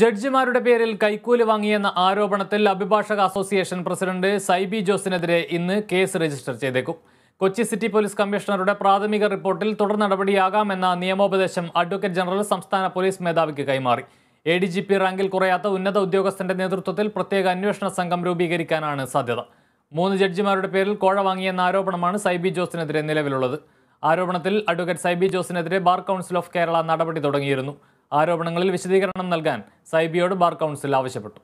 ജഡ്ജിമാരുടെ പേരിൽ കൈക്കൂലി വാങ്ങിയെന്ന ആരോപണത്തിൽ അഭിഭാഷക അസോസിയേഷൻ പ്രസിഡന്റ് സൈബി ജോസിനെതിരെ ഇന്ന് കേസ് രജിസ്റ്റർ ചെയ്തേക്കും കൊച്ചി സിറ്റി പോലീസ് കമ്മീഷണറുടെ പ്രാഥമിക റിപ്പോർട്ടിൽ തുടർ നടപടിയാകാമെന്ന നിയമോപദേശം അഡ്വക്കേറ്റ് ജനറൽ സംസ്ഥാന പോലീസ് മേധാവിക്ക് കൈമാറി എ ഡി ജി പി റാങ്കിൽ കുറയാത്ത ഉന്നത ഉദ്യോഗസ്ഥന്റെ നേതൃത്വത്തിൽ പ്രത്യേക അന്വേഷണ സംഘം രൂപീകരിക്കാനാണ് സാധ്യത മൂന്ന് ജഡ്ജിമാരുടെ പേരിൽ കോഴ വാങ്ങിയെന്ന ആരോപണമാണ് സൈബി ജോസിനെതിരെ നിലവിലുള്ളത് ആരോപണത്തിൽ അഡ്വക്കേറ്റ് സൈബി ജോസിനെതിരെ ബാർ കൗൺസിൽ ഓഫ് കേരള നടപടി തുടങ്ങിയിരുന്നു ആരോപണങ്ങളിൽ വിശദീകരണം നൽകാൻ സൈബിയോട് ബാർ കൗൺസിൽ ആവശ്യപ്പെട്ടു